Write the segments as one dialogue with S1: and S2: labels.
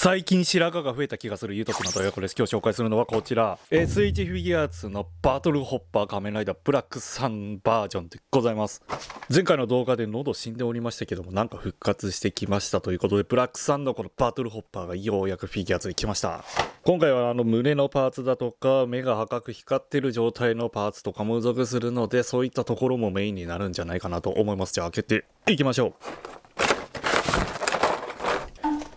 S1: 最近白髪が増えた気がするゆうとくんの動画です。今日紹介するのはこちら s 1フィギュアーツのバトルホッパー仮面ライダーブラックサンバージョンでございます前回の動画で喉死んでおりましたけどもなんか復活してきましたということでブラックサンのこのバトルホッパーがようやくフィギュアツに来ました今回はあの胸のパーツだとか目が赤く光ってる状態のパーツとかも付属するのでそういったところもメインになるんじゃないかなと思いますじゃあ開けていきましょう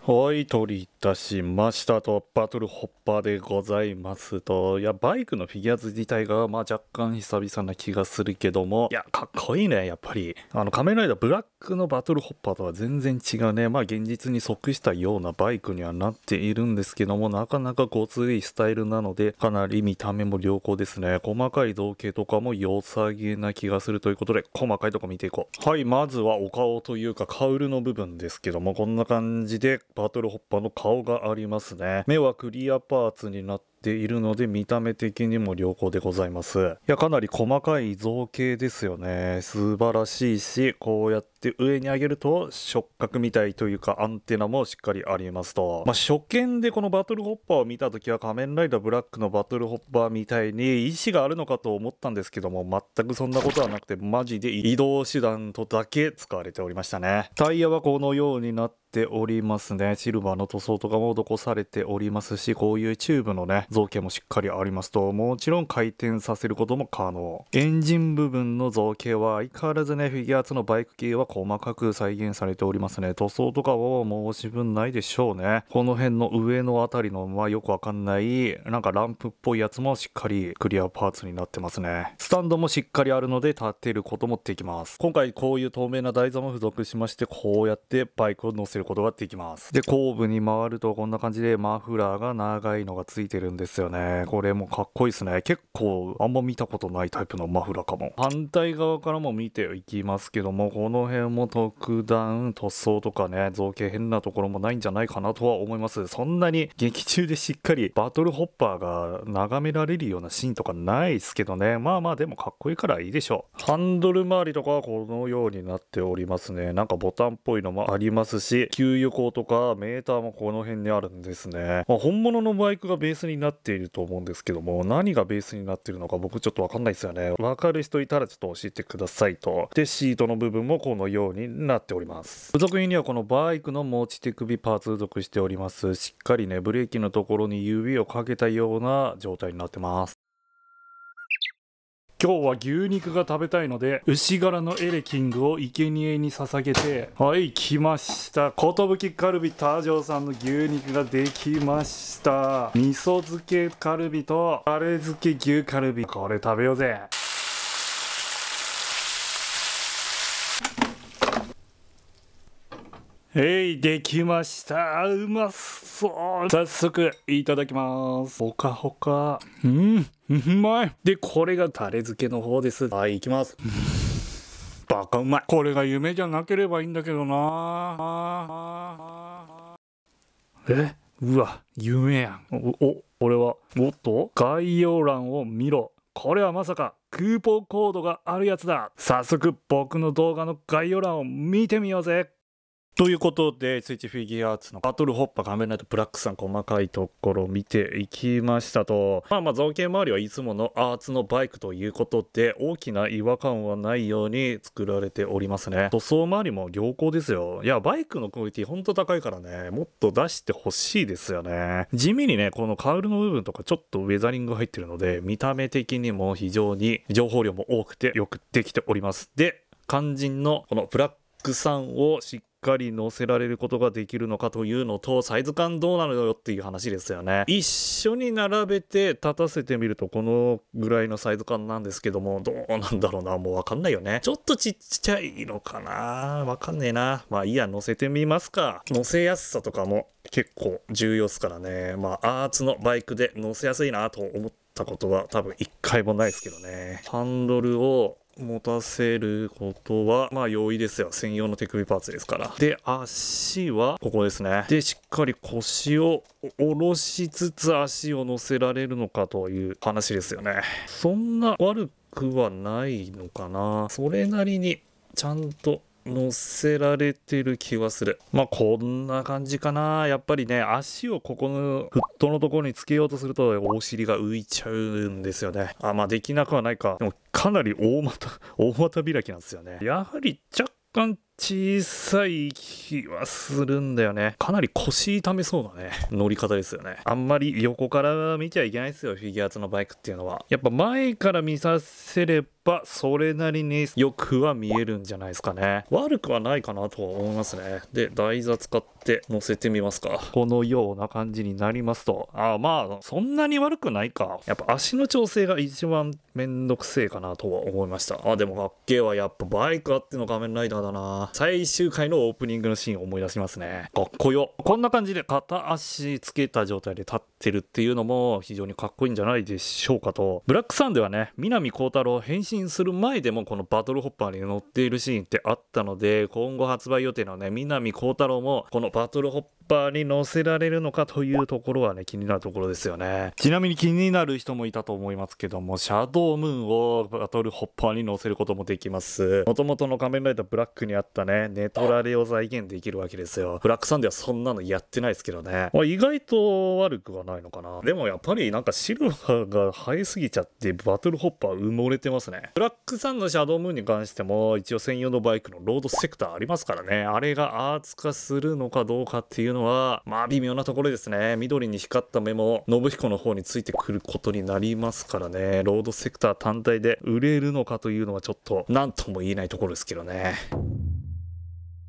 S1: はい、取りいたしましたと、バトルホッパーでございますと、いや、バイクのフィギュアズ自体が、まあ若干久々な気がするけども、いや、かっこいいね、やっぱり。あの、仮面ライダーブラックのバトルホッパーとは全然違うね、まあ現実に即したようなバイクにはなっているんですけども、なかなかごついスタイルなので、かなり見た目も良好ですね。細かい造形とかも良さげな気がするということで、細かいとこ見ていこう。はい、まずはお顔というか、カウルの部分ですけども、こんな感じで、バトルホッパーの顔がありますね目はクリアパーツになっているので見た目的にも良好でございますいやかなり細かい造形ですよね素晴らしいしこうやって上に上げると触覚みたいというかアンテナもしっかりありますと、まあ、初見でこのバトルホッパーを見た時は仮面ライダーブラックのバトルホッパーみたいに意思があるのかと思ったんですけども全くそんなことはなくてマジで移動手段とだけ使われておりましたねタイヤはこのようになっておりますねシルバーの塗装とかも施されておりますしこういうチューブのね造形もしっかりありますともちろん回転させることも可能エンジン部分の造形は相変わらずねフィギュアーツのバイク系は細かく再現されておりますね塗装とかは申し分ないでしょうねこの辺の上の辺りのまあよくわかんないなんかランプっぽいやつもしっかりクリアパーツになってますねスタンドもしっかりあるので立てることもできます今回こういう透明な台座も付属しましてこうやってバイクを乗せることができますで後部に回るとこんな感じでマフラーが長いのがついてるんでですよねこれもかっこいいですね結構あんま見たことないタイプのマフラーかも反対側からも見ていきますけどもこの辺も特段塗装とかね造形変なところもないんじゃないかなとは思いますそんなに劇中でしっかりバトルホッパーが眺められるようなシーンとかないですけどねまあまあでもかっこいいからいいでしょうハンドル周りとかはこのようになっておりますねなんかボタンっぽいのもありますし給油口とかメーターもこの辺にあるんですね、まあ、本物のバイクがベースになっていると思うんですけども、何がベースになってるのか僕ちょっとわかんないですよね。わかる人いたらちょっと教えてくださいと。で、シートの部分もこのようになっております。付属品にはこのバイクの持ち手首パーツ付属しております。しっかりね、ブレーキのところに指をかけたような状態になってます。今日は牛肉が食べたいので牛柄のエレキングを生贄に捧げてはい来ました寿カルビョーさんの牛肉ができました味噌漬けカルビとカレ漬け牛カルビこれ食べようぜえい、できました。うまそう。早速、いただきます。ほかほか。うん、うまい。で、これがタレ漬けの方です。はい、いきます。バカうまい。これが夢じゃなければいいんだけどなえうわ、夢やん。お、おこれは、おっと概要欄を見ろ。これはまさか、クーポンコードがあるやつだ。早速、僕の動画の概要欄を見てみようぜ。ということで、スイッチフィギュアーツのバトルホッパー、仮面ライト、ブラックさん、細かいところ見ていきましたと、まあまあ造形周りはいつものアーツのバイクということで、大きな違和感はないように作られておりますね。塗装周りも良好ですよ。いや、バイクのクオリティほんと高いからね、もっと出してほしいですよね。地味にね、このカウルの部分とかちょっとウェザリング入ってるので、見た目的にも非常に情報量も多くてよくできております。で、肝心のこのブラックさんをしっかり乗せられることができるのかというのとサイズ感どうなのよっていう話ですよね一緒に並べて立たせてみるとこのぐらいのサイズ感なんですけどもどうなんだろうなもうわかんないよねちょっとちっちゃいのかなわかんねえなまあいいや乗せてみますか乗せやすさとかも結構重要っすからねまあアーツのバイクで乗せやすいなと思ったことは多分一回もないですけどね。ハンドルを持たせることは、まあ容易ですよ。専用の手首パーツですから。で、足は、ここですね。で、しっかり腰を下ろしつつ足を乗せられるのかという話ですよね。そんな悪くはないのかな。それなりに、ちゃんと乗せられてる気はする。まあ、こんな感じかな。やっぱりね、足をここのフットのところにつけようとすると、お尻が浮いちゃうんですよね。あ、まあ、できなくはないか。でも、かなり大股、大股開きなんですよね。やはり若干小さい気はするんだよね。かなり腰痛めそうなね、乗り方ですよね。あんまり横から見ちゃいけないですよ、フィギュアーツのバイクっていうのは。やっぱ前から見させれば、それなりによくは見えるんじゃないですかね。悪くはないかなとは思いますね。で、台座使って乗せてみますか。このような感じになりますと。ああ、まあ、そんなに悪くないか。やっぱ足の調整が一番めんどくせえかなとは思いました。あ、でもかっけえやっぱバイクあっての仮面ライダーだな。最終回のオープニングのシーンを思い出しますねかっこよこんな感じで片足つけた状態で立ってるっていうのも非常にかっこいいんじゃないでしょうかとブラックサンではね南光太郎変身する前でもこのバトルホッパーに乗っているシーンってあったので今後発売予定のね南光太郎もこのバトルホッパーに乗せられるのかというところはね、気になるところですよね。ちなみに気になる人もいたと思いますけども、シャドウムーンをバトルホッパーに乗せることもできます。元々の仮面ライダーブラックにあったね、ネトラレを再現できるわけですよ。ブラックサンデーはそんなのやってないですけどね。まあ、意外と悪くはないのかな。でもやっぱりなんかシルバーが生えすぎちゃってバトルホッパー埋もれてますね。ブラックサンのシャドウムーンに関しても一応専用のバイクのロードセクターありますからね。あれがアーツ化するのかどうかっていうのはは、まあ微妙なところですね。緑に光った目も信彦の方についてくることになりますからね。ロードセクター単体で売れるのかというのはちょっと何とも言えないところですけどね。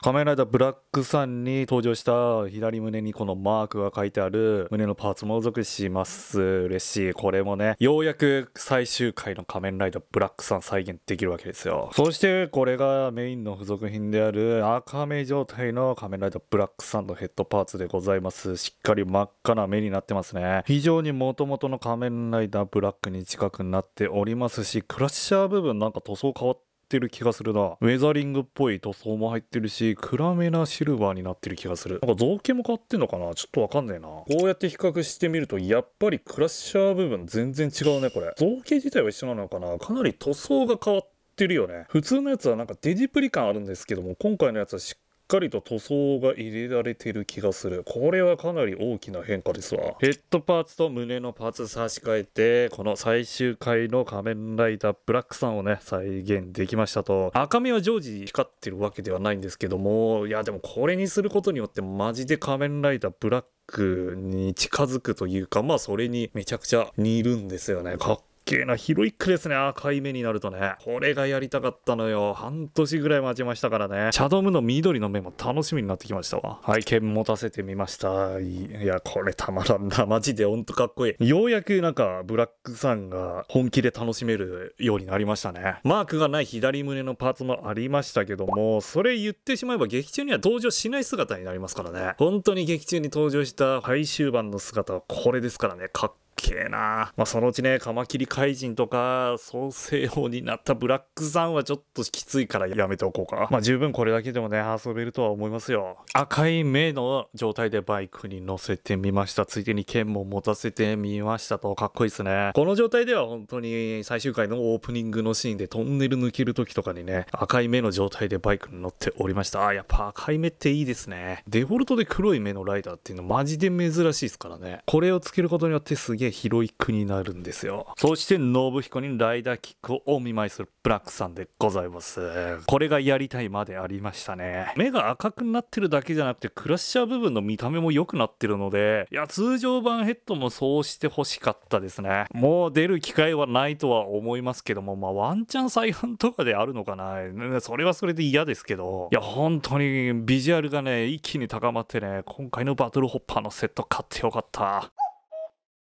S1: 仮面ライダーブラックさんに登場した左胸にこのマークが書いてある胸のパーツも属します。嬉しい。これもね、ようやく最終回の仮面ライダーブラックさん再現できるわけですよ。そしてこれがメインの付属品である赤目状態の仮面ライダーブラックさんのヘッドパーツでございます。しっかり真っ赤な目になってますね。非常に元々の仮面ライダーブラックに近くなっておりますし、クラッシャー部分なんか塗装変わってってる気がするなウェザリングっぽい塗装も入ってるし暗めなシルバーになってる気がするなんか造形も変わってんのかなちょっとわかんねえなこうやって比較してみるとやっぱりクラッシャー部分全然違うねこれ造形自体は一緒なのかなかなり塗装が変わってるよね普通のやつはなんかデジプリ感あるんですけども今回のやつはしっっかりと塗装が入れられてる気がするこれはかなり大きな変化ですわヘッドパーツと胸のパーツ差し替えてこの最終回の仮面ライダーブラックさんをね再現できましたと赤みは常時光ってるわけではないんですけどもいやでもこれにすることによってマジで仮面ライダーブラックに近づくというかまあそれにめちゃくちゃ似るんですよねかっげえな、ヒロイックですね、赤い目になるとね。これがやりたかったのよ。半年ぐらい待ちましたからね。チャドムの緑の目も楽しみになってきましたわ。はい、剣持たせてみました。いや、これたまらんな。マジでほんとかっこいい。ようやくなんか、ブラックさんが本気で楽しめるようになりましたね。マークがない左胸のパーツもありましたけども、それ言ってしまえば劇中には登場しない姿になりますからね。本当に劇中に登場した最終盤の姿はこれですからね。かっけえな。まあ、そのうちね、カマキリ怪人とか、創世王になったブラックさんはちょっときついからやめておこうか。まあ、十分これだけでもね、遊べるとは思いますよ。赤い目の状態でバイクに乗せてみました。ついでに剣も持たせてみましたと、かっこいいですね。この状態では本当に最終回のオープニングのシーンでトンネル抜ける時とかにね、赤い目の状態でバイクに乗っておりました。あ、やっぱ赤い目っていいですね。デフォルトで黒い目のライダーっていうのマジで珍しいですからね。これをつけることによってすげげ広い国になるんですよそして信彦にライダーキックをお見舞いするブラックさんでございますこれがやりたいまでありましたね目が赤くなってるだけじゃなくてクラッシャー部分の見た目も良くなってるのでいや通常版ヘッドもそうしてほしかったですねもう出る機会はないとは思いますけどもまあワンチャン再販とかであるのかなそれはそれで嫌ですけどいや本当にビジュアルがね一気に高まってね今回のバトルホッパーのセット買ってよかった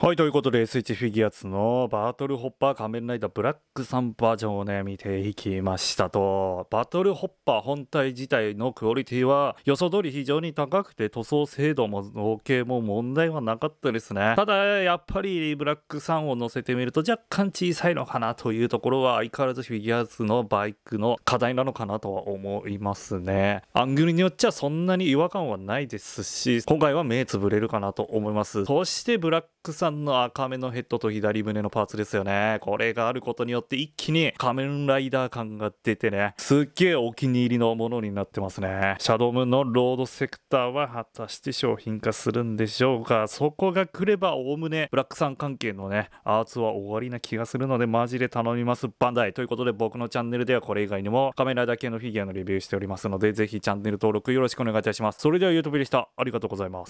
S1: はい、ということで S1 フィギュアツのバトルホッパー仮面ライダーブラックサンバージョンをね、見ていきましたと、バトルホッパー本体自体のクオリティは予想通り非常に高くて塗装精度も造形も問題はなかったですね。ただ、やっぱりブラックサンを乗せてみると若干小さいのかなというところは相変わらずフィギュアツのバイクの課題なのかなとは思いますね。アングルによっちゃそんなに違和感はないですし、今回は目つぶれるかなと思います。そしてブラッククさんの赤目のヘッドと左胸のパーツですよね。これがあることによって一気に仮面ライダー感が出てね、すっげえお気に入りのものになってますね。シャドウムのロードセクターは果たして商品化するんでしょうか。そこが来ればおおむねブラックさん関係のね、アーツは終わりな気がするのでマジで頼みます。バンダイ。ということで僕のチャンネルではこれ以外にも仮面ライダー系のフィギュアのレビューしておりますので、ぜひチャンネル登録よろしくお願いいたします。それでは YouTube でした。ありがとうございます。